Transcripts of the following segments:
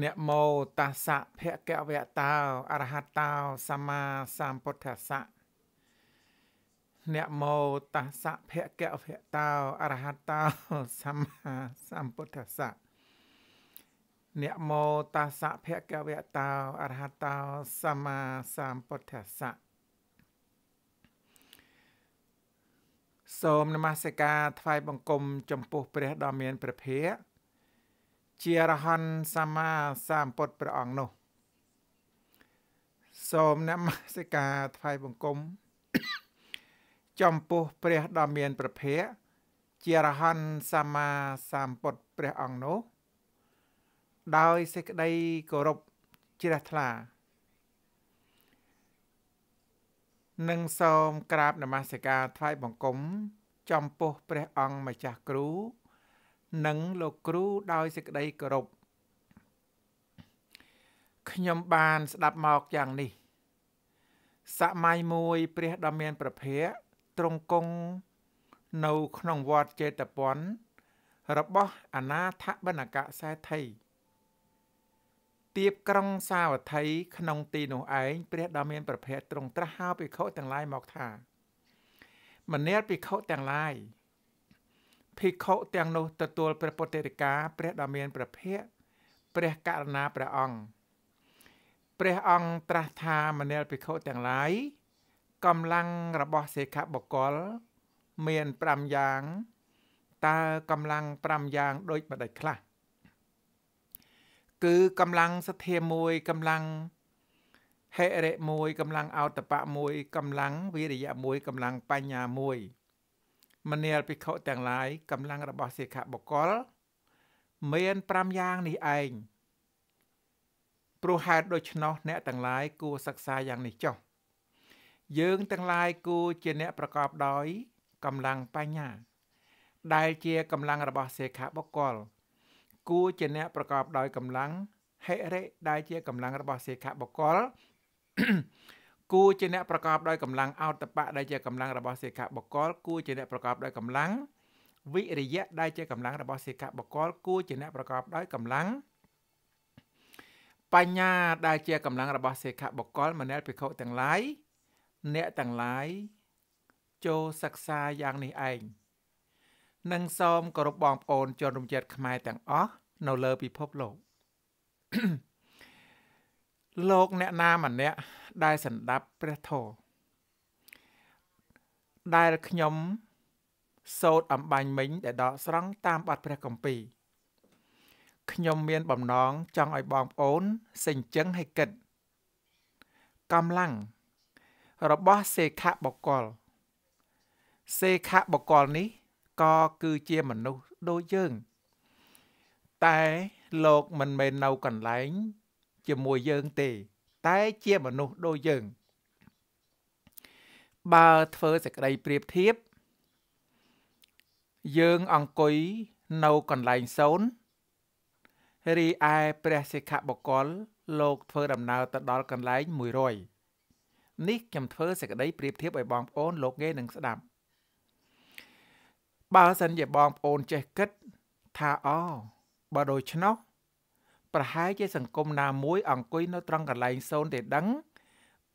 អ្នកមោតាសៈភគវតោអរហតោសម្មាសម្ពុទ្ធសៈអ្នកមោតាសៈភគវតោអរហតោសម្មាសម្ពុទ្ធសៈអ្នកមោតាសៈភគវតោអរហតោសម្មាសម្ពុទ្ធសៈសូមនមស្ការថ្វាយបង្គំចំពោះព្រះដ៏មានព្រះភិក្ខុជាអរហន្តសម្មាសម្ពុទ្ធព្រះអង្គនោះ សូមនមស្ការថ្វាយបង្គំចំពោះព្រះដ៏មាន ប្រភពជាអរហន្តសម្មាសម្ពុទ្ធព្រះអង្គនោះ ដោយសេចក្តីគោរពជ្រះថ្លា និងសូមក្រាបនមស្ការថ្វាយបង្គំចំពោះព្រះ អង្គម្ចាស់គ្រូនិងលោកគ្រូដោយសេចក្តីគោរពខ្ញុំបានស្ដាប់មកយ៉ាងនេះសម័យមួយ ព្រះដ៏មាន ប្រភពទ្រង់គង់នៅក្នុងវត្តចេតពន្ធរបស់អនាថបណ្ឌកសេដ្ឋីទៀបក្រុងសាវត្ថីក្នុងទីនោះឯងព្រះដ៏មានប្រភពទ្រង់ត្រាស់ហៅភិក្ខុទាំងឡាយមកថាមនាលភិក្ខុទាំងឡាយភិក្ខុទាំងនោះទទួលព្រះពុទ្ធិកាព្រះដ៏មានព្រះភ័ក្ត្រព្រះករុណាព្រះអង្គព្រះអង្គត្រាស់ថាមនាលភិក្ខុទាំងឡាយកម្លាំងរបស់សេខបុគ្គលមាន5យ៉ាងតើកម្លាំង5យ៉ាងដូចម្តេចខ្លះគឺកម្លាំងសទ្ធាមួយកម្លាំងហិរិមួយកម្លាំងអោតបៈមួយកម្លាំងវិរិយៈមួយកម្លាំងបញ្ញាមួយមនាលភិក្ខុទាំងឡាយកម្លាំងរបស់សិក្ខាបុគ្គលមាន5យ៉ាងនេះឯងព្រោះហេតុដូច្នោះអ្នកទាំងឡាយគួរសិក្សាយ៉ាងនេះចុះយើងទាំងឡាយគួរជាអ្នកប្រកបដោយកម្លាំងបញ្ញា ដែលជាកម្លាំងរបស់សិក្ខាបុគ្គលគួរជាអ្នកប្រកបដោយកម្លាំងហិរិដែលជាកម្លាំងរបស់សិក្ខាបុគ្គលគួរជាអ្នកប្រកបដោយកម្លាំងអោតបៈដែលជាកម្លាំងរបស់សិក្ខាបកលគួរជាអ្នកប្រកបដោយកម្លាំងវិរិយៈដែលជាកម្លាំងរបស់សិក្ខាបកលគួរជាអ្នកប្រកបដោយកម្លាំងបញ្ញាដែលជាកម្លាំងរបស់សិក្ខាបកលមនៈភិក្ខុទាំងឡាយអ្នកទាំងឡាយចូលសិក្សាយ៉ាងនេះឯងនិងសូមគោរពបងប្អូនជនរំជាតិខ្មែរទាំងអស់នៅលើពិភពលោកលោកអ្នកណាម្នាក់ដែលសន្តាប់ព្រះធម៌ដែលខ្ញុំសូត្រអំបញ្ញមិញដែលដកស្រង់តាមបទព្រះគម្ពីរខ្ញុំមានបំណងចង់ឲ្យបងប្អូនសេចក្ដីឲ្យគិត កម្លាំងរបស់សេខៈបកល សេខៈបកលនេះក៏គឺជាមនុស្សដូចយើង តែលោកមិនមែននៅកន្លែង ជាមួយយើងទេតែជាមនុស្សដូចយើង បើធ្វើសេចក្តីប្រៀបធៀបយើងអង្គុយនៅកន្លែងសូន្យរីឯព្រះសិក្ខបុគ្គលលោកធ្វើដំណើរទៅដល់កន្លែង100នេះខ្ញុំធ្វើសេចក្តីប្រៀបធៀបឲ្យបងប្អូនលោកងាយនឹងស្ដាប់បើសិនជាបងប្អូនចេះគិតថាអបើដូច្នោះប្រហែលជាសង្គមណាមួយអង្គុយនៅត្រង់កន្លែងសូន្យតែដឹង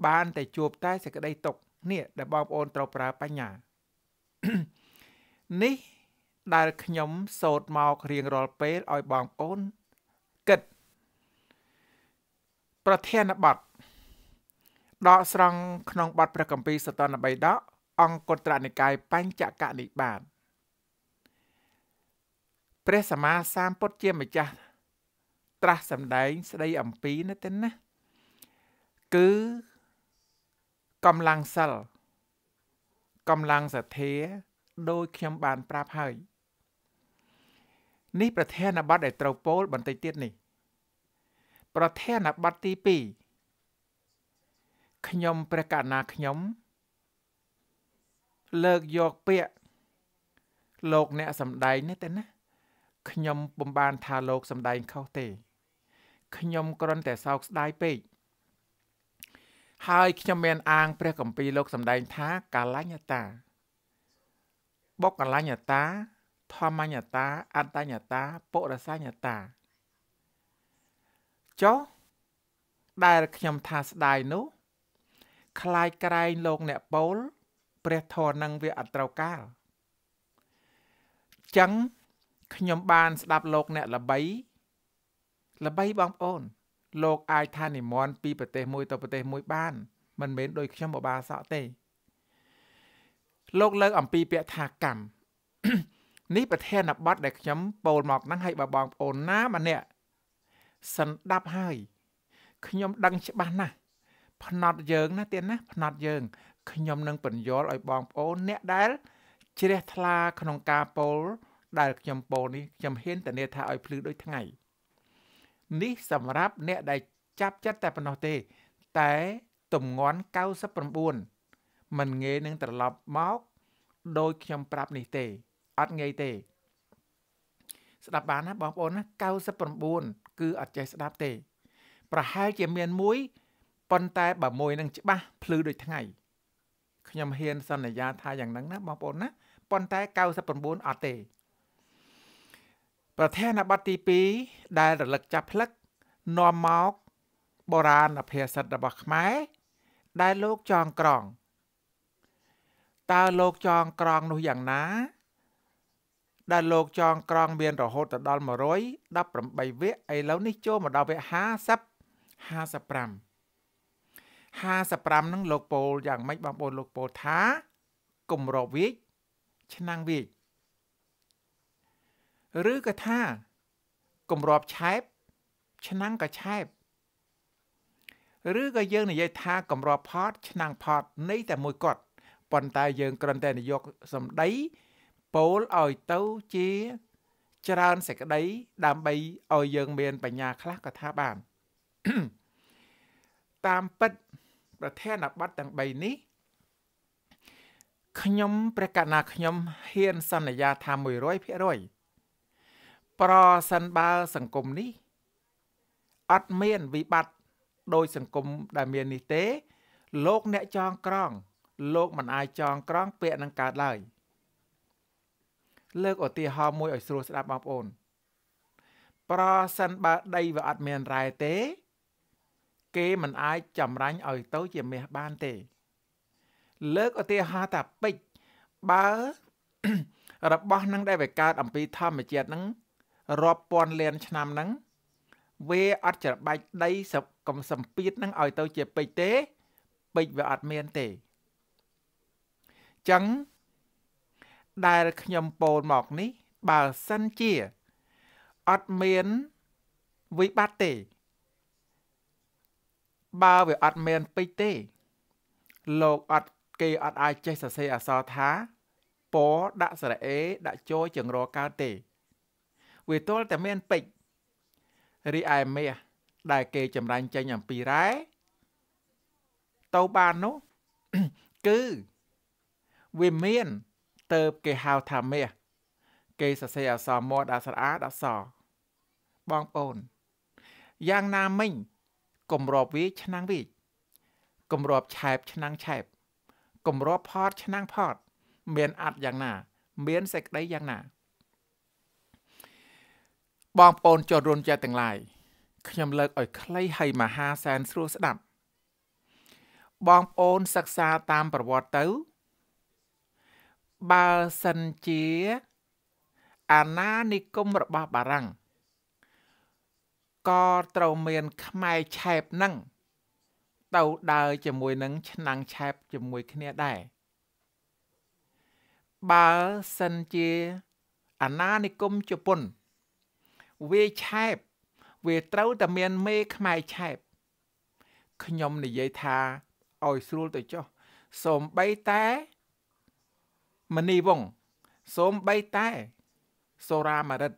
បានតែជួបតែសេចក្តីទុកនេះដែលបងប្អូនត្រូវប្រើបញ្ញា នេះដែលខ្ញុំសូត្រមករៀងរាល់ពេលឲ្យបងប្អូនគិត ប្រធានបទដកស្រង់ក្នុងបទព្រះគម្ពីរសតន3ដកអង្គត្រនិកាយបញ្ចកនិបាតព្រះសម្មាសម្ពុទ្ធជាម្ចាស់ត្រាស់សម្ដែងស្ដីអំពីណាទេណាគឺកម្លាំងសិលកម្លាំងសទ្ធាដោយខ្ញុំបានប្រាប់ហើយនេះប្រធានបទដែលត្រូវពោលបន្តិចទៀតនេះ ប្រធានបទទី2ខ្ញុំព្រះកណាខ្ញុំ លើកយកពាក្យលោកអ្នកសំដែងនេះទៅណាខ្ញុំពំបាន ថាលោកសំដែងខុសទេខ្ញុំគ្រាន់តែសោកស្ដាយពេកហើយខ្ញុំមាន អាងព្រះកម្ពីលោក សម្ដែងថាកលញ្ញតាបុកលញ្ញតាធម្មញ្ញតាអត្តញ្ញតាពុរសញ្ញតាចុះដែលខ្ញុំថាស្ដាយនោះคล้ายក្រែងលោកអ្នកពោលព្រះធរនឹងវាអត្រូវកាលចឹងខ្ញុំបាន ស្ដាប់លោក អ្នកល្បីល្បីបងប្អូន លោកអាចថានិមន្តពីប្រទេសមួយទៅប្រទេសមួយបាន មិនមែនដូចខ្ញុំបបាសក់ទេលោកលើកអំពីពាក្យថាកម្មនេះប្រធានបទដែលខ្ញុំពោលមកហ្នឹងឲ្យបងប្អូនណាម្នាក់សន្តាប់ហើយខ្ញុំដឹងច្បាស់ណាស់ផ្នត់យើងណាទៀតណាផ្នត់យើងខ្ញុំនឹងបញ្យល់ឲ្យបងប្អូនអ្នកដែលជ្រះថ្លាក្នុងការពោលដែលខ្ញុំពោលនេះខ្ញុំហ៊ានតនេថាឲ្យភ្លឺដូចថ្ងៃ។នេះសម្រាប់អ្នកដែលចាប់ចិត្តតែប៉ុណ្ណោះទេ តែទំងន់99มันងាយនឹងត្រឡប់មកដោយខ្ញុំប្រាប់នេះទេអត់ងាយទេ ស្ដាប់បានណាបងប្អូនណា99គឺអត់ចេះស្ដាប់ទេ ប្រហែលជាមានមួយប៉ុន្តែបើមួយនឹងច្បាស់ភ្លឺដូចថ្ងៃខ្ញុំហ៊ានសន្យាថាយ៉ាងហ្នឹងណាបងប្អូនណាប៉ុន្តែ99អត់ទេប្រធានបទទី2ដែលរលឹកចាប់ផ្លឹកនាំមកបុរាណភាសិតរបស់ខ្មែរដែលលោកចងក្រងតើលោកចងក្រងនោះយ៉ាងណា ដែលលោកចងក្រង មានរហូតដល់118វគ្គឥឡូវនេះចូលមកដល់វគ្គ50 55 55នឹងលោកពោលយ៉ាងម៉េចបងប្អូនលោកពោលថាគម្របវិជឆ្នាំងវិជឬក៏ថាគម្របឆែបឆ្នាំងក៏ឆែបឬក៏យើងនិយាយថាគម្របផត ឆ្នាំងផតនៃ តែមួយគាត់ប៉ុន្តែយើងគ្រាន់តែនយោបាយសម្ដីពោលឲ្យទៅជា ច្រើនសេចក្តីដើម្បីឲ្យយើងមានបញ្ញាខ្លះក៏ថាបាន តាមពិតប្រធានបទទាំង3នេះខ្ញុំព្រះកណាខ្ញុំហ៊ានសន្យាថា100%ប្រសិនបើសង្គមនេះ អត់មានវិបត្តិដោយសង្គមដែលមាននេះទេលោកអ្នកចងក្រងលោកមិនអាចចងក្រងពាក្យនឹងកើតឡើយលើកឧទាហរណ៍មួយឲ្យស្រួលស្ដាប់បងប្អូន ប្រសិនបើដីវាអត់មានរ៉ែទេ គេមិនអាចចម្រាញ់ឲ្យទៅជាមាសបានទេ លើកឧទាហរណ៍ថាពេជ្របើរបស់នឹងដែលវាកើតអំពីធម្មជាតិនឹងរាប់ពាន់លានឆ្នាំហ្នឹងវាអត់ច្របាច់ដីសពកំសម្ពីតហ្នឹងឲ្យទៅជាពេជ្រទេពេជ្រវាអត់មានទេចឹងដែលខ្ញុំពោលមកនេះ បើសិនជាអត់មានវិបត្តិទេ បើវាអត់មានពេជ្រទេលោកអត់គេអត់អាចចេះសរសេរអក្សរថា ពដាក់សរអេ ដាក់ចូលជាងរកើតទេវាទាល់តែមានពេជ្ររីឯមាសដែលគេចម្រាញ់ចេញអំពីរ៉ែទៅបាននោះគឺវាមានទៅគេហៅថាមាសគេសរសេរអក្សរមាត់អក្សរអាតអក្សរបងប្អូន យ៉ាងណាមិញគម្របវាឆ្នាំងវាគម្របឆែបឆ្នាំងឆែបគម្របផតឆ្នាំងផត មានអត្តយ៉ាងណា មានសេចក្តីយ៉ាងណាបងប្អូនជនរួមជាតិទាំងឡាយខ្ញុំលើកឲ្យខ្លីហើយមហាសែនស្រួលស្ដាប់បងប្អូនសិក្សាតាមប្រវត្តិទៅបើសិនជា អាណានិគមរបស់បារាំងក៏ត្រូវមានខ្មែរឆែបនឹងទៅដើរជាមួយនឹងឆ្នាំងឆែបជាមួយគ្នាដែរបើសិនជា អាណានិគមជប៉ុនវាឆែបវាត្រូវតែមានមេខ្មែរឆែបខ្ញុំនិយាយថាឲ្យស្រួលទៅចុះសូមបីតែ មនីវង សូមបីតែ សូរាមរិទ្ធ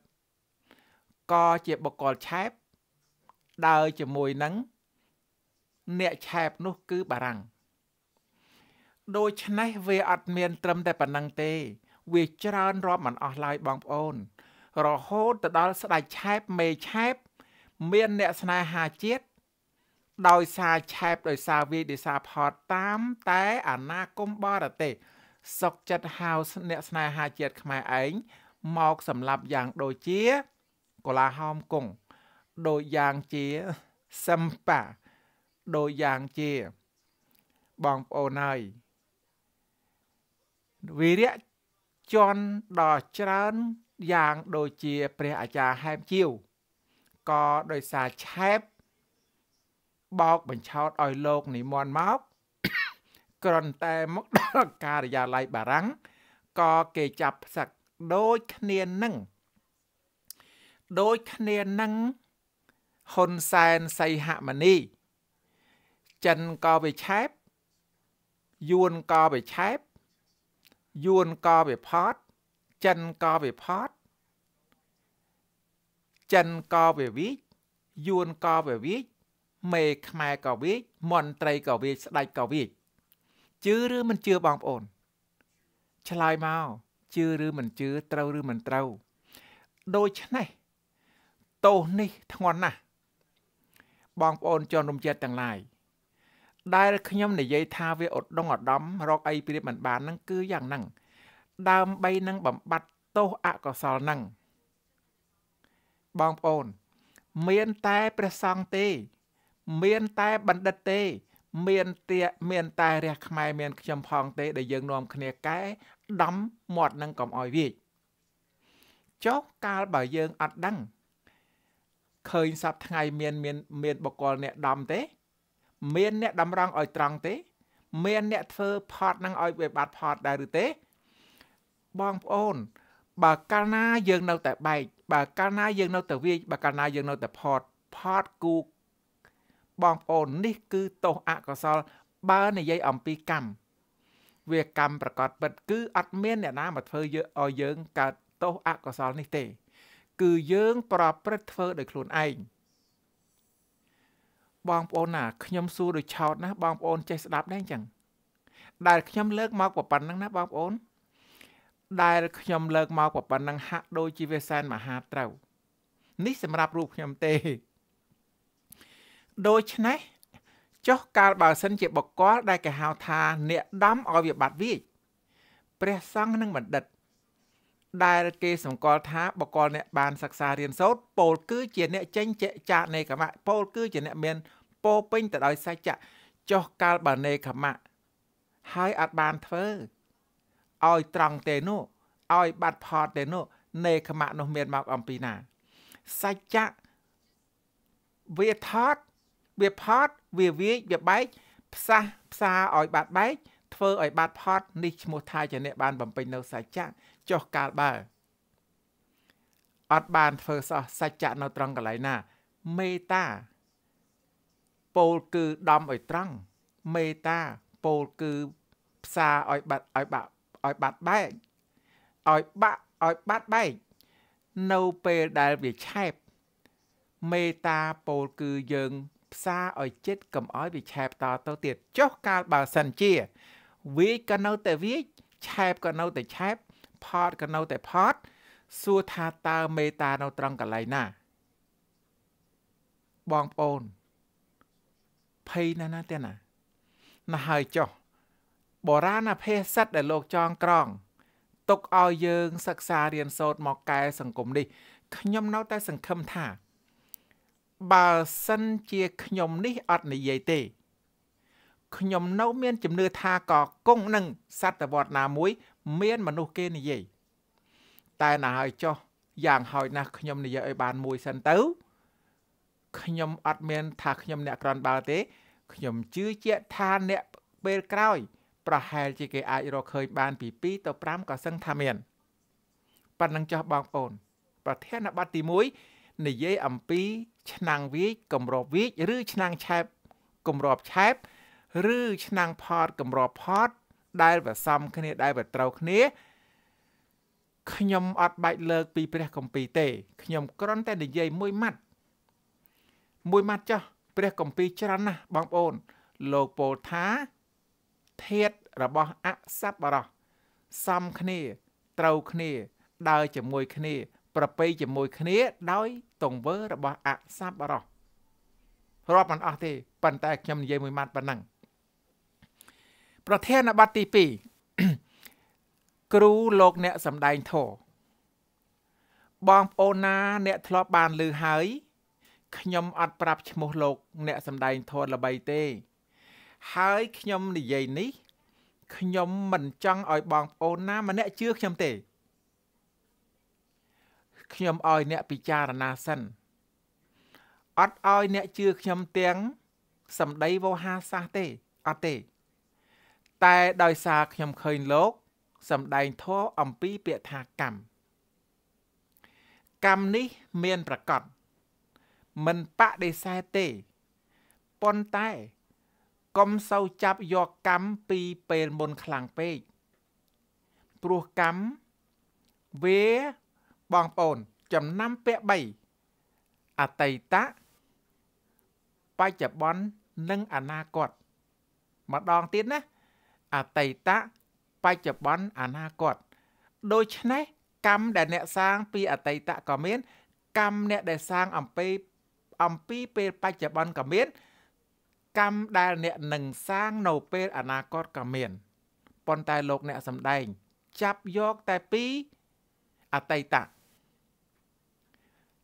ក៏ជាបកលឆែប ដើរជាមួយនឹងអ្នកឆែបនោះគឺបារាំងដូច្នេះវាអត់មាន ត្រឹមតែប៉ុណ្ណឹងទេវាច្រើនរាប់មិនអស់ឡើយបងប្អូនរហូតទៅដល់ស្ដេចឆែបមេឆែប មានអ្នកស្នេហាជាតិដោយសារឆែប ដោយសារវាយដោយសារផតតាម តែអាណាគមបរទេស សុកចិត្តហៅអ្នកស្នេហាជាតិខ្មែរឯងមកសម្លាប់យ៉ាងដូចជា កូឡាហោមគង់ដូចយ៉ាងជាសឹមប៉ាដូចយ៉ាងជា បងប្អូនហើយវីរៈជន់ដល់ច្រើនយ៉ាងដូចជាព្រះអាចារ្យហែមជាវក៏ដោយសារឆែបបោកបញ្ឆោតឲ្យលោកនិមន្តមកក្រន្តែមកដល់ការិយាល័យបារាំងក៏គេចាប់ផ្សឹកដូចគ្នានឹងដូចគ្នានឹងហ៊ុនសែនសីហមនី ចិនក៏វាឆែបយួនក៏វាឆែបយួនក៏វាផត់ចិនក៏វាផត់ចិនក៏វាវិជយួនក៏វាវិជមេខ្មែរក៏វាជមន្ត្រីក៏វាជស្ដេចក៏វាជជឿឬមិនជឿបងប្អូនឆ្លើយមកជឿឬមិនជឿត្រូវឬមិនត្រូវ ដូច្នេះទោសនេះធ្ងន់ណាស់បងប្អូនជនរំជិតទាំងឡាយដែលខ្ញុំនិយាយថាវាឧត្តមឧត្តមរកអីព្រៀបមិនបានហ្នឹងគឺយ៉ាងហ្នឹងដើម្បីនឹងបំបត្តិទោសអកុសលនឹងបងប្អូន មានតែព្រះសង្ឃទេមានតែបណ្ឌិតទេ មានតែមាន តែរះខ្មែរមាន ខ្ញុំផងទេដែលយើងនាំគ្នាកែដំមាត់នឹងកំអយវាយចុះកាលបើយើងអត់ដឹងឃើញសប្ថ្ងៃ មានមានមានបកលអ្នកដំទេ មានអ្នកតម្រង់ឲ្យត្រង់ទេមានអ្នកធ្វើផត នឹងឲ្យវាបាត់ផតដែរឬទេបងប្អូន បើកាលណាយើងនៅ តែបែកបើកាលណាយើងនៅតែវាយបើកាលណាយើងនៅតែផតផតគូបងប្អូននេះ គឺទោសអកុសល បើនិយាយអំពីកម្មវាកម្មប្រកបពិតគឺអត់មានអ្នកណាមកធ្វើយើងឲ្យយើងកើតទោសអកុសលនេះទេគឺយើងប្រព្រឹត្តធ្វើដោយខ្លួនឯងបងប្អូនណាខ្ញុំសួរដូចឆោតណា បងប្អូនចេះស្ដាប់ដែរអញ្ចឹងដែលខ្ញុំលើកមកប៉ុណ្ណឹងណាបងប្អូនដែលខ្ញុំលើកមកប៉ុណ្ណឹងហាក់ដូចជាវាសែនមហាត្រូវ នេះសម្រាប់រូបខ្ញុំទេ ដូច្នេះចុះកាលបើសិនជាបកលដែលគេហៅថា អ្នកដាំឲ្យវាបាត់វាចព្រះសង្ឃនិងបណ្ឌិត ដែលគេសង្កល់ថាបកលអ្នកបានសិក្សារៀនសូត្រពោលគឺជាអ្នកចេញចេចានៃកម្មៈពោលគឺជាអ្នក មានពោពេញទៅដោយសច្ចៈចុះកាលបើនៃកម្មៈហើយអត់បានធ្វើឲ្យត្រង់ទេនោះឲ្យ បាត់ផត់ទេនោះនេខមៈនោះ មានមកអំពីណាសច្ចៈវាថត់វាផត់វាវាយវាបែកផ្សះផ្សាឲ្យ បាត់បែកធ្វើឲ្យ បាត់ផត់នេះឈ្មោះថាជាអ្នកបានបំពេញនៅសច្ចៈចុះកាលបើអត់បានធ្វើសោះសច្ចៈនៅត្រង់កន្លែងណា មេតាពោលគឺដំឲ្យត្រង់មេតាពោលគឺផ្សាឲ្យ បាត់ឲ្យបាត់ឲ្យបាត់បែកឲ្យបាក់ឲ្យបាត់បែកនៅពេលដែលវាឆែប មេតាពោលគឺយើង ផ្សារឲ្យចិត្តកុំឲ្យវាឆែបតទៅទៀតចុះកាលបើសិនជាវាក៏នៅតែវាឆែបក៏នៅតែឆែប ផតក៏នៅតែផតសួរថាតើមេតានៅត្រង់កន្លែងណាបងប្អូនភ័យណាស់ណាទៀតណាណាហើយចុះបុរាណភេសិតដែលលោកចងក្រងទុកឲ្យយើងសិក្សារៀនសូត្រមកកែសង្គមនេះខ្ញុំនៅតែសង្ឃឹមថា បើសិនជាខ្ញុំនេះអត់និយាយទេខ្ញុំនៅមានជំនឿថាក៏គង់នឹងសតវត្សណាមួយមានមនុស្សគេនិយាយតែណាហើយចុះយ៉ាងហោចណាស់ខ្ញុំនិយាយឲ្យបានមួយសិនទៅខ្ញុំអត់មាន ថាខ្ញុំអ្នកក្រនបើទេខ្ញុំជឿជាក់ថាអ្នកពេលក្រោយប្រហែលជាគេអាចរកឃើញបាន ពី2ទៅ5ក៏សឹងថាមានប៉ុណ្ណឹងចោះបងប្អូន ប្រធានបទទី1និយាយអំពីឆ្នាំងវាយកម្របវាយឬឆ្នាំងឆែបកម្របឆែបឬឆ្នាំងផតកម្របផតដែលវាសំគ្នាដែលវាត្រូវគ្នាខ្ញុំអត់បាច់លើកពី ព្រះគម្ពីរទេខ្ញុំគ្រាន់តែនិយាយមួយម៉ាត់មួយម៉ាត់ចោះព្រះគម្ពីរច្រើនណាស់បងប្អូនលោកពោលថាធាតរបស់អសប្បរោះសំគ្នាត្រូវគ្នាដើរជាមួយគ្នាប្រពៃជាមួយគ្នា ដោយទង្វើរបស់អសប្បរោះរាប់មិនអស់ទេ ប៉ុន្តែខ្ញុំនិយាយមួយម៉ាត់ប៉ុណ្ណឹងប្រធានបទទី2គ្រូលោកអ្នកសំដែងធរបងប្អូនណាអ្នកធ្លាប់បានឮហើយខ្ញុំអត់ប្រាប់ឈ្មោះលោកអ្នកសំដែងធរល្បីទេហើយខ្ញុំនិយាយនេះខ្ញុំមិនចង់ឲ្យបងប្អូនណាម្នាក់ជឿខ្ញុំទេខ្ញុំឲ្យអ្នកពិចារណាសិនអត់ឲ្យ អ្នកជឿខ្ញុំទាំងសម្ដីវោហាសាសទេអត់ទេ តែដោយសារខ្ញុំឃើញលោកសម្ដែងធម៌អំពីពាក្យថាកម្មកម្មនេះមានប្រកបមិនបដិសេធទេប៉ុន្តែកុំសូវចាប់យកកម្មពីពេលមុនខ្លាំងពេកព្រោះកម្មវាបងប្អូន ចំណាំពាក់3អតីតបច្ចុប្បន្ននិងអនាគតម្ដងទៀតណាអតីតបច្ចុប្បន្នអនាគតដូច្នេះកម្មដែលអ្នកសាងពីអតីតក៏មាន កម្មអ្នកដែលសាងអំពីអំពីពេលបច្ចុប្បន្នក៏មានកម្មដែលអ្នកនឹងសាងនៅពេលអនាគតក៏មានប៉ុន្តែលោកអ្នកសម្ដែង ចាប់យកតែពីអតីត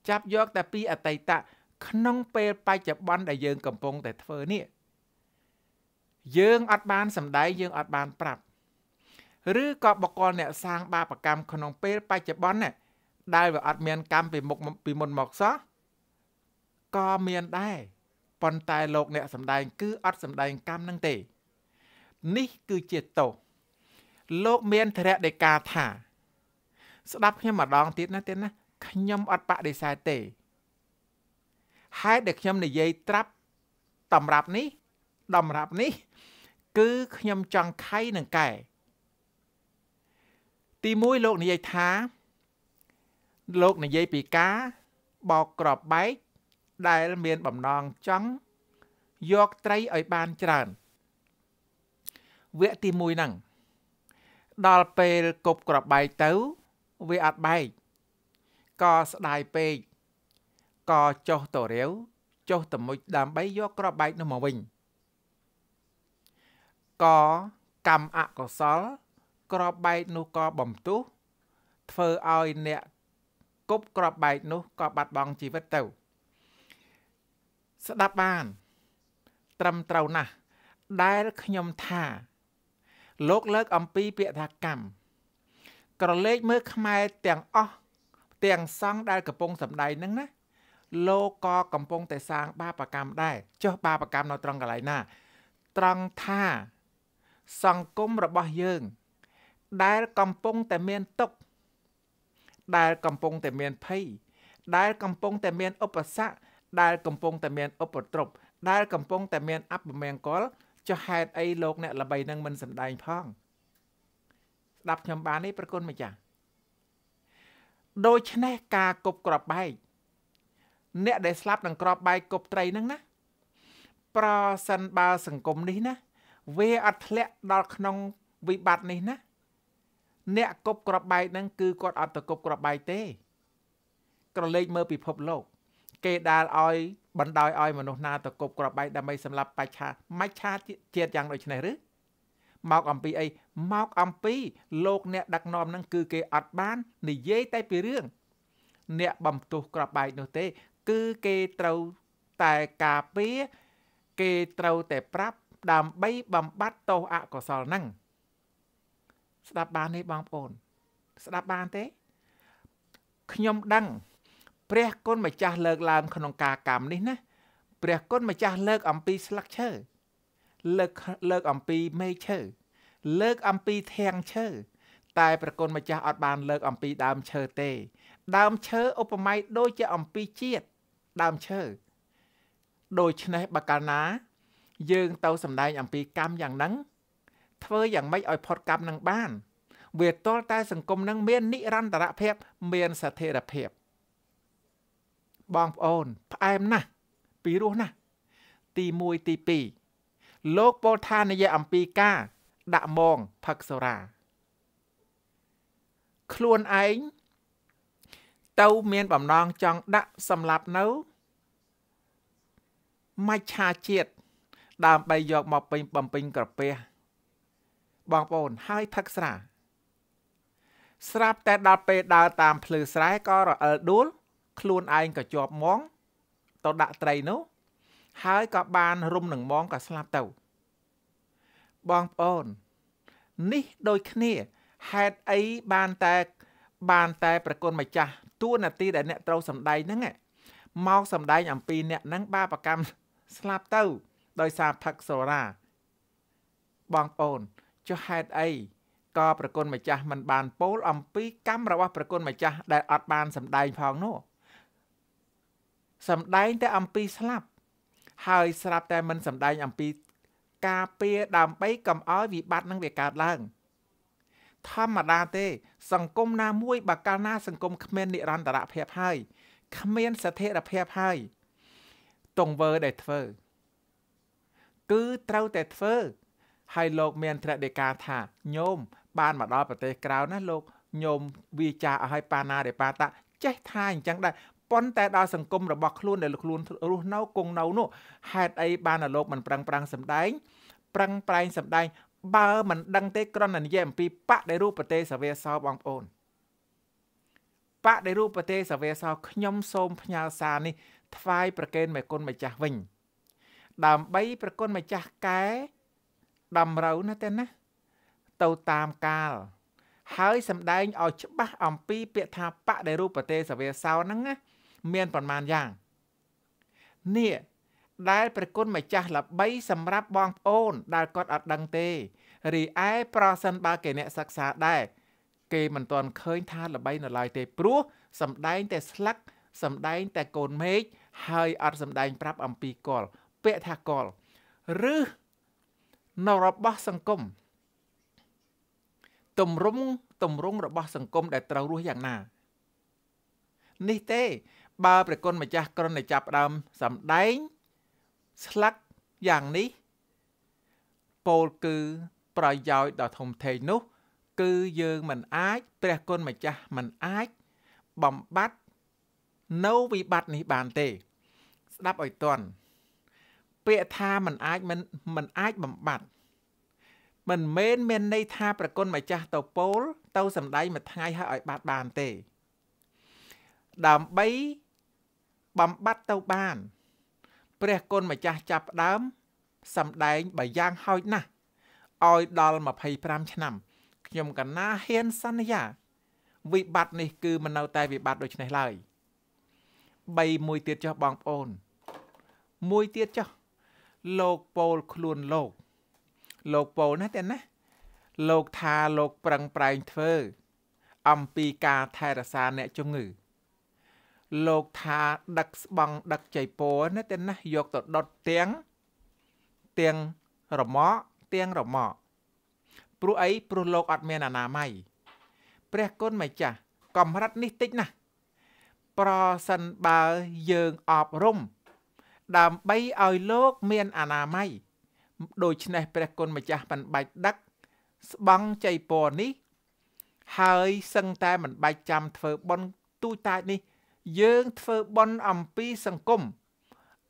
ចាប់យកតែពីអតីតក្នុងពេលបច្ចុប្បន្នដែលយើងកំពុងតែធ្វើនេះយើងអត់បានសម្ដែងយើងអត់បានប្រាប់ឬក៏បកគលអ្នកសាងបាបកម្មក្នុងពេលបច្ចុប្បន្នណាដែលវាអត់មានកម្មពីមុខពីមុនមកសោះក៏មានដែរប៉ុន្តែលោកអ្នកសម្ដែងគឺអត់សម្ដែងកម្មនឹងទេ នេះគឺជាតោសលោកមានធរៈដេកាថា ស្ដាប់ខ្ញុំម្ដងទៀតណាទៀតណាខ្ញុំអត់បដិសេធទេហេតុដែលខ្ញុំនិយាយត្រាប់តម្រាប់នេះតម្រាប់នេះ គឺខ្ញុំចង់ខៃនឹងកែទី1លោកនិយាយថា លោកនិយាយពីការបោកក្របបែកដែលមានបំណងចង់យកត្រីឲ្យបានច្រើនវគ្គទី1ហ្នឹងដល់ពេលគប់ក្របបែកទៅវាអត់បែកក៏ស្ដាយពេកក៏ចុះតរាវចុះតមុជដើម្បីយកក្របបែកនោះមកវិញក៏កម្មអកុសល ក្របបែកនោះក៏បំទុះធ្វើឲ្យអ្នកគប់ក្របបែកនោះក៏បាត់បង់ជីវិតទៅ ស្ដាប់បានត្រឹមត្រូវណាស់ដែលខ្ញុំថា លោកលើកអំពីពាក្យថាកម្មក្រឡេកមើលខ្មែរទាំងអស់ទាំងសង់ដែល កំពុងសម្ដែងហ្នឹងណាលោកក៏កំពុងតែសាងបាបកម្មដែរចុះបាបកម្មនៅត្រង់កន្លែងណា ត្រង់ថា សង្គមរបស់យើង ដែលកំពុងតែមានទុក្ខដែលកំពុងតែមានភ័យដែល កំពុងតែមានឧបសគ្គដែលកំពុងតែមានឧបទ្រពដែលកំពុងតែមានអពមង្គលចុះហេតុអីលោកអ្នកល្បីនឹងមិនសម្ដែងផងស្ដាប់ខ្ញុំបាននេះប្រគុណម្ចាស់ដូច្នេះការគប់ក្របបែកអ្នកដែលស្លាប់នឹងក្របបែកគប់ត្រីហ្នឹងណា ប្រសិនបើសង្គមនេះណា វាអត់ធ្លាក់ដល់ក្នុងវិបត្តិនេះណា អ្នកគប់ក្របបែកហ្នឹង គឺគាត់អត់ទៅគប់ក្របបែកទេ ក្រឡេកមើលពិភពលោកគេដាល់ឲ្យបណ្ដោយឲ្យមនុស្សណាទៅគប់ក្របបែកដើម្បីសម្លាប់បច្ឆាមច្ឆាជាតិយ៉ាងដូចនេះឬមកអំពីអីមកអំពីលោក អ្នក ដឹកនាំនឹងគឺគេអត់បាន និយាយតែពីរឿងអ្នកបំទុះក្របបែកនោះទេ គឺគេត្រូវតែការពារគេត្រូវតែប្រាប់ដើម្បីបំបត្តិទោសអកុសលហ្នឹងស្ដាប់បានទេបងប្អូនស្ដាប់បានទេខ្ញុំដឹងព្រះគុណម្ចាស់លើកឡើងក្នុងការកម្មនេះណាព្រះគុណម្ចាស់លើកអំពីស្លឹកឈើលើកលើកអំពីមេឈើលើកអំពីធាងឈើតែព្រះគុណម្ចាស់អត់បានលើកអំពីដើមឈើទេ ដើមឈើឧបមាដូចជាអំពីជាតិដើមឈើដូច្នេះបើកាលណា យើងទៅសំដែងអំពីកម្មយ៉ាងហ្នឹងធ្វើយ៉ាងម៉េចឲ្យផុតកម្មនឹងបាន វាតលតែសង្គមនឹងមាននិរន្តរភាពមានស្ថិរភាព។បងប្អូនផ្អែមណាស់ពីរសណាស់ទី1ទី2លោកពលថានិយាយអំពីការ ដាក់មងផឹកសូរ៉ាខ្លួនឯងទៅមាន បំណងចង់ដាក់សម្លាប់នៅមច្ឆាជាតិដើម្បីយកមកពេញបំពេញក្រពះបងប្អូនហើយផឹកស្រា ស្រាប់តែដល់ពេលដើរតាមភ្លឺស្រែក៏រអិលដួលខ្លួនឯងក៏ជាប់មងទៅដាក់ត្រីនោះហើយក៏បានរុំនឹងមងក៏ស្លាប់ទៅ បងប្អូននេះដូចគ្នាហេតុអីបានតែបានតែប្រគុណម្ចាស់តួនាទីដែលអ្នកត្រូវសំដែងហ្នឹងមកសំដែងអំពីអ្នកហ្នឹងបាបកម្មស្លាប់ទៅដោយសារផឹកសូរ៉ាបងប្អូនចុះហេតុអីក៏ប្រគុណម្ចាស់មិនបានពោលអំពីកម្មរបស់ប្រគុណម្ចាស់ដែលអត់បានសំដែងផងនោះសំដែងតែអំពីស្លាប់ ហើយស្រាប់តែមិនសំដែងអំពី ការពារដើម្បីកុំឲ្យវិបត្តិនឹងវាកើតឡើង ធម្មតាទេសង្គមណាមួយបើកាលណាសង្គមគ្មាននិរន្តរភាពហើយគ្មានស្ថិរភាពហើយទង្វើដែលធ្វើ គឺត្រូវតែធ្វើ ហើយលោកមានត្រដេកាថាញោមបានមកដល់ប្រទេសក្រៅណាលោកញោមវាចាអស់ហើយប៉ាណាដែលប៉ាតាចេះថាអញ្ចឹងដែរប៉ុន្តែដល់សង្គមរបស់ខ្លួនដែលខ្លួនរស់នៅគង់នៅនោះហេតុអីបានអាលោកមិនប្រឹងប្រែងសម្ដែងប្រឹងប្រែងសម្ដែង បើមិនដឹងទេគ្រាន់តែនិយាយអំពីបដិរូបប្រទេសសាវេសោបងប្អូនបដិរូបប្រទេសសាវេសោខ្ញុំសូមផ្ញើសារនេះថ្វាយប្រគេនមេគុណម្ចាស់វិញ ដើម្បីប្រគុណម្ចាស់កែតម្រូវណាទេណាទៅតាមកាល ហើយសម្ដែងឲ្យច្បាស់អំពី ពាក្យថាបដិរូបប្រទេសសាវេសោហ្នឹងណាមានប្រមាណយ៉ាងនេះដែលប្រគុណម្ចាស់ល្បី សម្រាប់បងប្អូន ដែលគាត់អត់ដឹងទេរីឯប្រសិនបើគេអ្នកសិក្សាដែរគេមិនទាន់ឃើញថា ល្បី នៅឡើយទេ ព្រោះសំដែងតែស្លឹកសំដែង តែកូនមេឃហើយអត់សំដែងប្រាប់អំពីកលពាក្យថាកលឬ នៅរបស់សង្គមទម្រង់ទម្រង់របស់សង្គមដែលត្រូវរស់យ៉ាងណា នេះទេបើព្រះគុណម្ចាស់ក្រុននឹងចាប់ដើមសម្ដែងស្លឹកយ៉ាងនេះពោលគឺប្រយោជន៍ដល់ធំធេងនោះ គឺយើងមិនអាច ព្រះគុណម្ចាស់មិនអាចបំបត្តិនៅវិបត្តិនេះបានទេ ស្ដាប់ឲ្យតន់ពាក្យថាមិនអាចមិនមិនអាចបំបត្តិមិនមែនមានន័យថាប្រគុណម្ចាស់ទៅពោលទៅសំដែងមួយថ្ងៃហើយឲ្យបាត់បានទេ ដើម្បីបំបត្តិទៅបាន ព្រះគុណម្ចាស់ចាប់ដើមសំដែងបើយ៉ាងហោចណាស់ឲ្យដល់25ឆ្នាំខ្ញុំកណាហ៊ានសន្យាវិបត្តិនេះគឺមិននៅតែវិបត្តិដូចនេះឡើយ3មួយទៀតចុះបងប្អូន មួយទៀតចុះលោកពោលខ្លួនលោក លោកពោលណាតែណាលោកថាលោកប្រឹងប្រែងធ្វើអំពីការថែរក្សាអ្នកជំងឺលោកថាដឹកស្បង់ដឹកចៃពោណាតែណាយកទៅដុតទាំងទាំងរមាក់ទាំងរមាក់ព្រោះអីព្រោះលោកអត់មានអនាម័យព្រះគុណម្ចាស់កំរិតនេះតិចណាស់ប្រសិនបើយើងអប់រំដើម្បីឲ្យលោកមានអនាម័យដូច្នេះព្រះគុណម្ចាស់បានបាច់ដឹកស្បង់ចៃពរនេះហើយសឹងតែមិនបាច់ចាំធ្វើបន់ទូចតាចនេះយើងធ្វើបន់អំពីសង្គម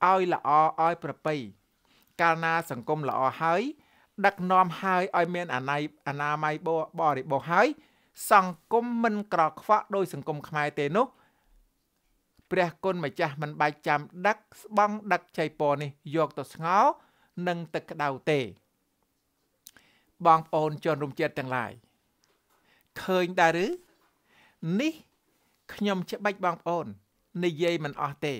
ឲ្យល្អឲ្យប្រពៃកាលណាសង្គមល្អហើយ ដឹកនាំហើយឲ្យមានអនាយអនាម័យបរិបោហើយ សង្គមមិនក្រខ្វក់ដោយសង្គមខ្មែរទេនោះ ព្រះគុណម្ចាស់មិនបាច់ចាំ ដឹកស្បង់ដឹកចៃពរនេះយកទៅស្ងោនិងទឹកក្តៅទេ បងប្អូនជនរួមជាតិទាំងឡាយឃើញដែរឬនេះខ្ញុំច្បិចបងប្អូននិយាយមិនអស់ទេ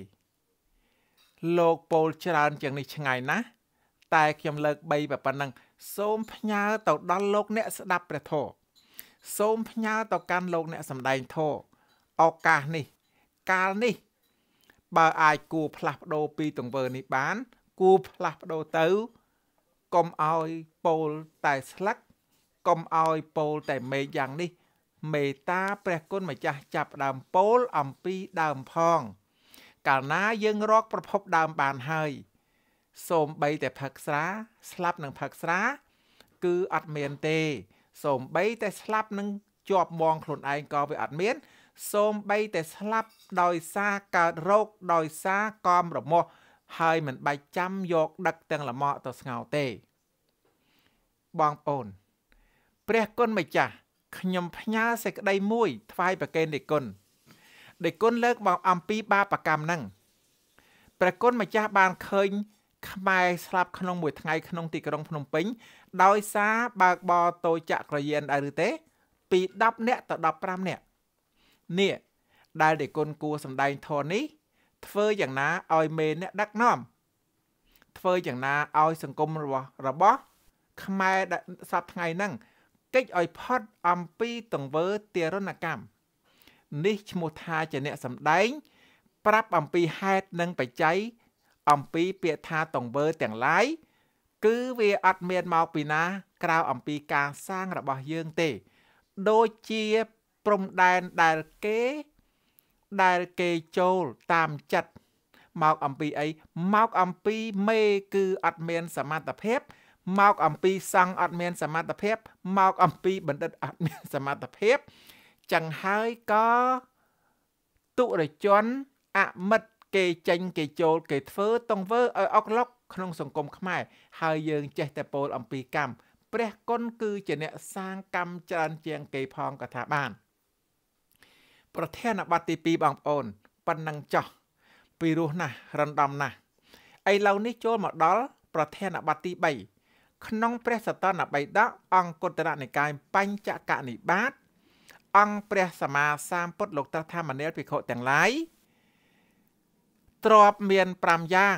លោកពោលច្រើនជាងនេះឆ្ងាយណាស់តែខ្ញុំលើក3ប៉ុណ្ណឹងសូមផ្ញើទៅដល់លោកអ្នកស្ដាប់ព្រះធម៌សូមផ្ញើទៅកាន់លោកអ្នក សម្ដែងធម៌ឱកាសនេះ កាលនេះ បើអាចគួរផ្លាស់ប្ដូរពីទង្វើនេះបាន គួរផ្លាស់ប្ដូរទៅ កុំឲ្យពោលតែស្លឹកកុំឲ្យពោលតែមេឃយ៉ាងនេះមេត្តាព្រះគុណម្ចាស់ចាប់ដើមពោលអំពីដើមផងកាលណាយើងរកប្រភពដើមបានហើយ សូមបីតែផឹកស្រាស្លាប់នឹងផឹកស្រា គឺអត់មានទេ សូមបីតែស្លាប់នឹងជាប់មងខ្លួនឯងក៏វាអត់មានសូមបីតែស្លាប់ដោយសារកើតរោគដោយសារកំរមាស់ហើយមិនបាច់ចាំយកដឹកទាំងលម្អទៅស្ងោទេ បងប្អូន ព្រះគុណម្ចាស់ខ្ញុំផ្ញើសេចក្តីមួយថ្វាយប្រគេនដេគុណដេគុណលើកមកអំពីបាបកម្មហ្នឹងព្រះគុណម្ចាស់បានឃើញ ខ្មែរស្លាប់ក្នុងមួយថ្ងៃក្នុងទីក្រុងភ្នំពេញ ដោយសារបើកបរតូចចក្រយានដែរឬទេពី10នាក់ទៅ15នាក់នេះដែលដេគុណគួរសម្ដែងធននេះ ធ្វើយ៉ាងណាឲ្យមេអ្នកដឹកនាំធ្វើយ៉ាងណាឲ្យសង្គមរបស់របស់ ខ្មែរសប្តាហ៍ថ្ងៃហ្នឹងកិច្ចឲ្យផុតអំពីទង្វើទារុណកម្មនេះឈ្មោះថាជាអ្នកសម្ដែងប្រាប់អំពីហេតុនិងបច្ច័យអំពីពាក្យថាទង្វើទាំងឡាយគឺវាអត់មានមកពីណាក្រៅអំពីការសាងរបស់យើងទេដូចជាព្រំដែនដែលគេដែលគេចូលតាមចិត្តមកអំពីអីមកអំពីមេគឺអត់មានសមត្ថភាពមកអំពីសង្ឃអត់មានសមត្ថភាពមកអំពីបណ្ឌិតអត់មានសមត្ថភាពចឹងហើយក៏ទុរជនអមិត្តគេចេញគេចូលគេធ្វើតងវើឲ្យអុកឡុកក្នុងសង្គមខ្មែរហើយយើងចេះតែពោលអំពីកម្មព្រះគុណគឺជាអ្នក សាងកម្មច្រើនជាង គេផងក៏ថាបាន ប្រធានបទទី2បងប្អូនប៉ុណ្ណឹងចោះពីរោះណាស់រំដំណាស់ឥឡូវនេះចូលមកដល់ប្រធានបទទី3ក្នុងព្រះសតនបិដកអង្គុត្តរនិកាយបញ្ចកនិបាត អង្គព្រះសម្មាសម្ពុទ្ធលោកត្រាស់ថាមនាលភិក្ខុទាំងឡាយទ្របមាន5យ៉ាង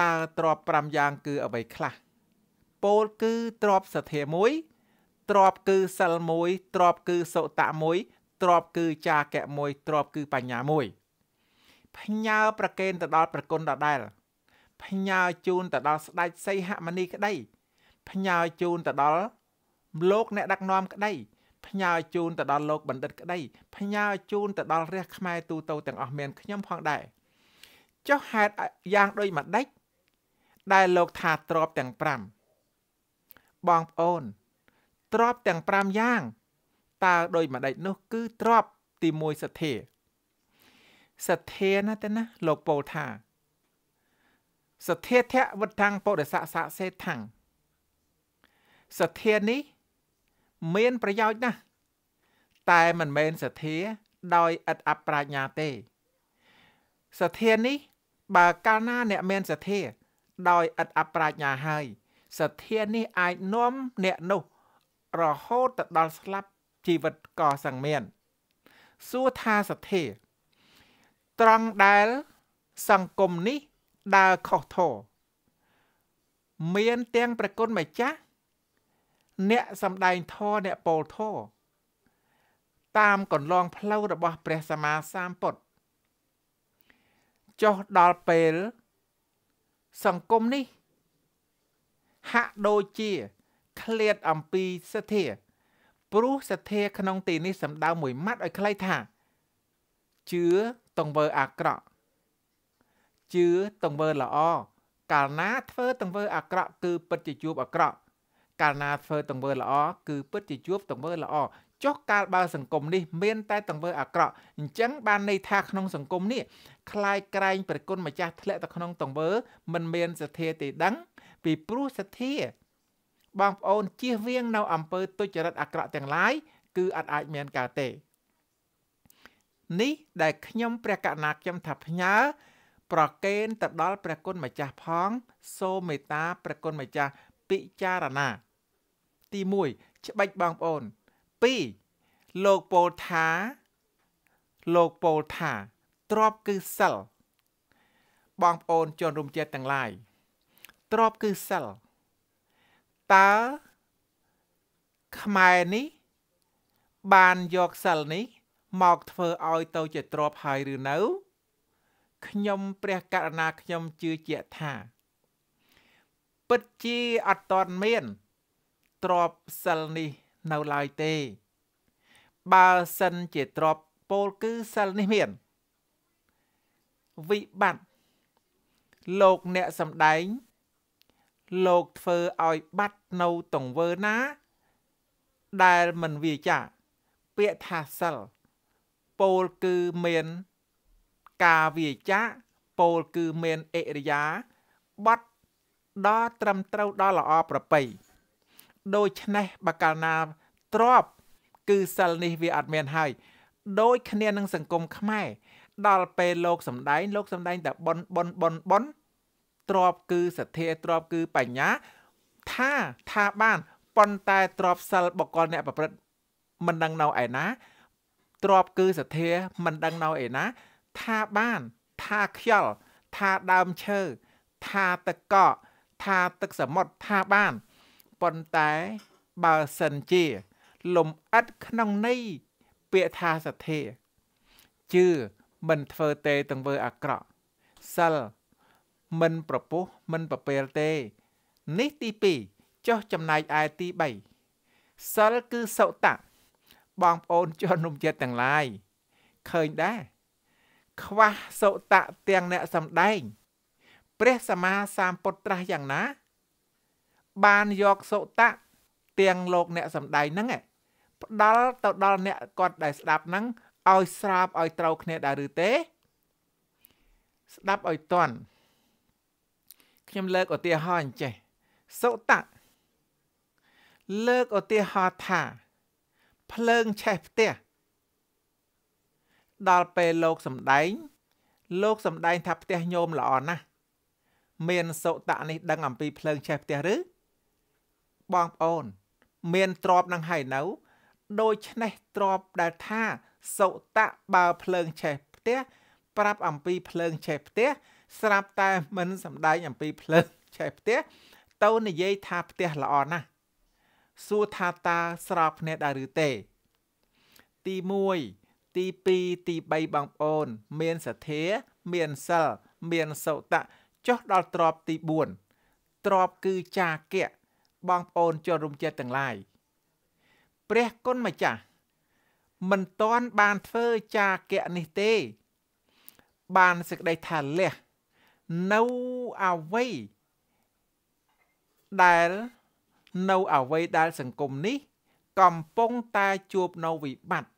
តើទ្រប5យ៉ាងគឺអ្វីខ្លះពោលគឺទ្របសធា1ទ្របគឺសិល1ទ្របគឺសុតៈ1ទ្របគឺចាកៈ1ទ្របគឺបញ្ញា1ផ្ញើប្រកេនទៅដល់ប្រគុណដដែលផ្ញើជូនទៅដល់ស្ដេចសីហមុនីក្តីផ្ញើជូនទៅដល់លោកអ្នកដឹកនាំក្តី ផ្ញើជូនទៅដល់លោកបណ្ឌិតក្តីផ្ញើជូនទៅដល់រះខ្មែរទូទៅទាំងអស់មានខ្ញុំផងដែរចុះហេតុយ៉ាងដូចម្ដេចដែលលោកថាទ្របទាំង5បងប្អូនទ្របទាំង5យ៉ាងតើដូចម្ដេចនោះគឺទ្របទី1សទ្ធាសទ្ធាណាទេណាលោកពោលថាសទ្ធាធវតាំងពុរិស័កសៈសេថាំងសទ្ធានេះមានប្រយោជន៍ណាស់តែមិនមែនសទ្ធាដោយឥតអប្រាជ្ញាទេសទ្ធានេះបើកាលណាអ្នកមានសទ្ធា ដោយឥតអប្រាជ្ញាហើយសទ្ធានេះអាចនាំអ្នកនោះ រហូតទៅដល់ស្លាប់ជីវិតក៏សង្មាន សួរថាសទ្ធា ត្រង់ដែលសង្គមនេះដើរខុសធម៌មានទាំងប្រគុណម្ចាស់អ្នកសំដែងធម៌អ្នកពោលធម៌តាមកន្លងផ្លូវរបស់ ព្រះ សម្មាសម្ពុទ្ធចុះដល់ពេល សង្គមនេះហាក់ដូចជាឃ្លាតអំពីសទ្ធា ព្រោះសទ្ធាក្នុង ទីនេះសំដៅមួយម៉ាត់ឲ្យខ្លីថាជឿតង្វើអាក្រក់ជឿតង្វើល្អកាលណាធ្វើតង្វើ អាក្រក់ គឺពិតជាជួបអាក្រក់កាលណាធ្វើទង្វើល្អគឺពិតជាជួបទង្វើល្អចុះកាលបើសង្គមនេះមានតែទង្វើអាក្រក់អញ្ចឹងបានន័យថាក្នុងសង្គមនេះคล้ายក្រែងប្រគុណម្ចាស់ធ្លាក់ទៅក្នុងទង្វើមិនមានសទ្ធាទេដឹងពីព្រោះសទ្ធាបងប្អូនជៀសវាងនៅអំពើទុច្ចរិតអាក្រក់ទាំងឡាយគឺអត់អាចមានកើតទេ នេះដែលខ្ញុំព្រះកណាខ្ញុំថាផ្ញើប្រកេនទៅដល់ព្រះគុណម្ចាស់ផងសូមមេត្តាព្រះគុណម្ចាស់ពិចារណាទី1ច្បិចបងប្អូន2លោកពោលថា លោកពោលថាទ្របគឺសិលបងប្អូនជនរួមជាតិទាំងឡាយទ្របគឺសិលតើខ្មែរនេះ បានយកសិលនេះមកធ្វើឲ្យទៅជាទ្របហើយឬនៅខ្ញុំ ព្រះករណាខ្ញុំជឿជាក់ថា ពិតជាអត់តន់មានទ្រពសិលនេះនៅឡើយទេ បើសិនជាទ្រពពោលគឺសិលនេះមានវិបត្តិលោកអ្នកសំដែង លោកធ្វើឲ្យបាត់នៅតង្វើណា ដែលមិនវាចាពាក្យថាសិលពោលគឺមាន ការវាចាពោលគឺមានអិរិយាបត់ដល់ត្រឹមត្រូវដល់ល្អប្រពៃដូច្នេះបើកាលណាទ្រប គឺសិលនេះវាអត់មានហើយដូចគ្នានឹងសង្គមខ្មែរដល់ពេលលោកសំដែងលោកសំដែងតែប៉ុនប៉ុនប៉ុនប៉ុនទ្របគឺសទ្ធាទ្របគឺបញ្ញាថាថាបានប៉ុន្តែទ្របសិលបកលអ្នកប្រព្រឹត្តមិនដឹងនៅឯណាទ្របគឺសទ្ធាមិនដឹងនៅឯណា ថាបានថាខ្យល់ថាដើមឈើថាទឹកកកថាទឹកសមុទ្រថាបានប៉ុន្តែបើសិនជា លំអិតក្នុងន័យពាក្យថាសទ្ធាជឿមិនធ្វើទេទាំងធ្វើអាក្រក់សិលមិន ប្រពុះមិនប្រពេលទេ នេះទី2ចុះចំណែកឯទី3សិលគឺសុតៈបងប្អូនជនរំចិត្តទាំងឡាយឃើញដែរខ្វះសុតៈទាំងអ្នកសំដែង ព្រះសម្មាសម្ពុទ្ធត្រាស់យ៉ាងណាបានយកសុតៈទាំងលោក អ្នកសំដែងហ្នឹងផ្ដាល់ទៅដល់អ្នកគាត់ដែលស្ដាប់ហ្នឹងឲ្យស្រាបឲ្យត្រូវ គ្នាដែរឬទេ ស្ដាប់ឲ្យតន់ខ្ញុំលើកឧទាហរណ៍អញ្ចេះសុតៈលើកឧទាហរណ៍ថាភ្លើងឆេះផ្ទះដល់ពេលលោកសំដែងលោកសំដែងថាផ្ទះញោមល្អណាស់មានសុតៈនេះដឹងអំពីភ្លើងឆេះផ្ទះឬបងប្អូន មានទ្របនឹងហើយនៅដូច្នេះទ្របដែលថាសុតៈបើភ្លើងឆេះផ្ទះប្រាប់អំពីភ្លើងឆេះផ្ទះស្រាប់តែមិនសំដែងអំពីភ្លើងឆេះផ្ទះទៅនិយាយថាផ្ទះល្អណាស់សួរថាតើស្របគ្នាដែរឬទេ ទី1ទី2ទី3បងប្អូន មានសទ្ធាមានសិលមានសុតៈចុះដល់ទ្របទី4ទ្របគឺចាគៈបងប្អូនជនរួមជាតិទាំងឡាយព្រះគុណម្ចាស់មិនតាន់បានធ្វើចាគៈនេះទេ បានសេចក្តីថាលះនៅអវ័យដែលនៅអវ័យដែលសង្គមនេះ កំពុងតែជួបនៅវិបត្តិ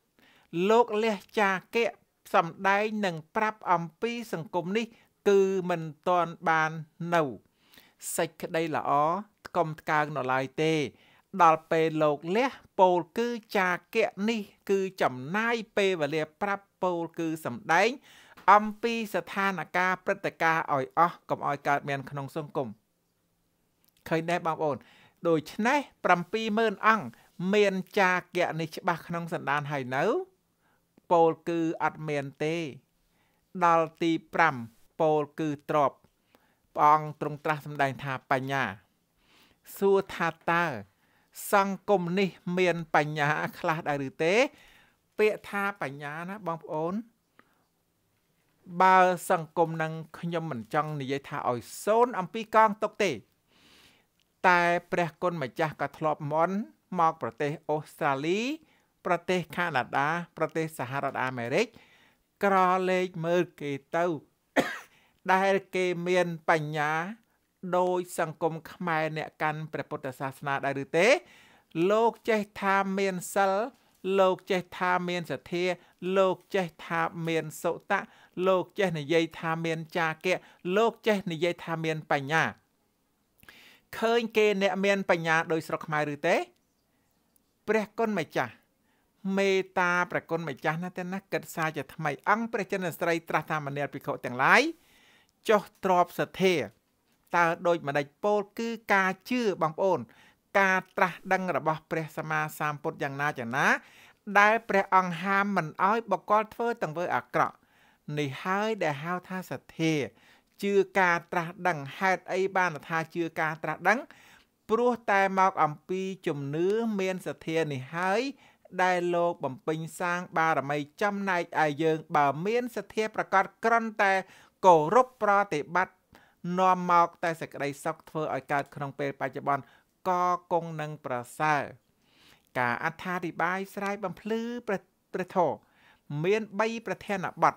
លោកលះចាគៈសំដែងនឹងប្រាប់អំពីសង្គមនេះ គឺមិនតាន់បាននៅសេចក្តីល្អកុំថ្កើងនៅឡើយទេដល់ពេលលោកលះពោលគឺចាគៈនេះ គឺចំណាយពេលវេលា ប្រាប់ពោលគឺសំដែង អំពីស្ថានភាពព្រឹត្តិការណ៍ឲ្យអស់កុំឲ្យកើតមាន ក្នុងសង្គមឃើញដែរបងប្អូនដូច្នេះ70000អង្គមានចាគៈនេះច្បាស់ក្នុងសន្តានហើយនៅពោលគឺអត់មានទេដល់ទី5ពោលគឺទ្របព្រះអង្គទ្រង់ត្រាស់សម្ដែងថាបញ្ញាសួរថាតើសង្គមនេះ មានបញ្ញាខ្លះដែរឬទេពាក្យថាបញ្ញាណាបងប្អូន បើសង្គមនឹងខ្ញុំមិនចង់និយាយថាឲ្យសូនអំពីកងទុកទេតែព្រះគុណម្ចាស់ក៏ធ្លាប់មន់មកប្រទេសអូស្ត្រាលី ប្រទេសកាណាដាប្រទេសសហរដ្ឋអាមេរិកក្រលេខមើលគេទៅ ដែលគេមានបញ្ញាដោយសង្គមខ្មែរអ្នកកាន់ព្រះពុទ្ធសាសនាដែរឬទេ លោកចេះថាមានសិលលោកចេះថាមានសទ្ធា លោកចេះថាមានសុតៈលោកចេះនិយាយថាមានចាគៈលោកចេះនិយាយថាមានបញ្ញាឃើញគេអ្នកមាន បញ្ញាដោយស្រុកខ្មែរឬទេព្រះគុណម្ចាស់មេតាប្រគុណម្ចាស់ណាទាំងណាកិត្តសាជាថ្មី អង្គព្រះចិនស្រីត្រាស់តាមមនាលភិក្ខុទាំងឡាយចុះទ្របសទ្ធាតើដូចម្ដេចពោលគឺការជឿបងប្អូន ការត្រាស់ដឹងរបស់ ព្រះសម្មាសម្ពុទ្ធយ៉ាងណាយ៉ាងណា ដែលព្រះអង្គហាមមិនអោយបកលធ្វើទាំងធ្វើអាក្រក់នេះហើយដែលហៅថាសទ្ធាជឿការត្រាស់ដឹងហេតុអីបានថាជឿការត្រាស់ដឹង ព្រោះតែមកអំពីជំនឿមានសទ្ធានេះហើយ ដែលលោកបំពេញសាងបារមីចំណែកឲ្យយើង បើមានសទ្ធាប្រកាសក្រន់តែគោរពប្រតិបត្តិនាំមកតែសេចក្តីសុខធ្វើឲ្យកើតក្នុងពេលបច្ចុប្បន្នកគង់និងប្រសើរការអត្ថាធិប្បាយស្រាយបំភ្លឺព្រះព្រះធម៌មាន3ប្រធានបទ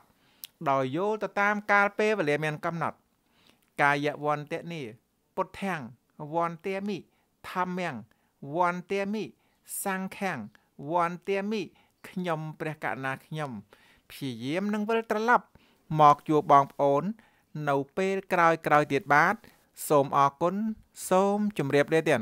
ដោយយល់ទៅតាមកាលពេលវេលាមានកំណត់ កាយវន្តនីពុទ្ធាំងវន្តមីធម្មំវន្តមីសង្ខាំងវន្តមីខ្ញុំព្រះកណាខ្ញុំព្យាយាមនឹងវិលត្រឡប់មកជួបបងប្អូននៅពេលក្រោយៗទៀតបាទសូមអរគុណសូមជម្រាបលាទៀត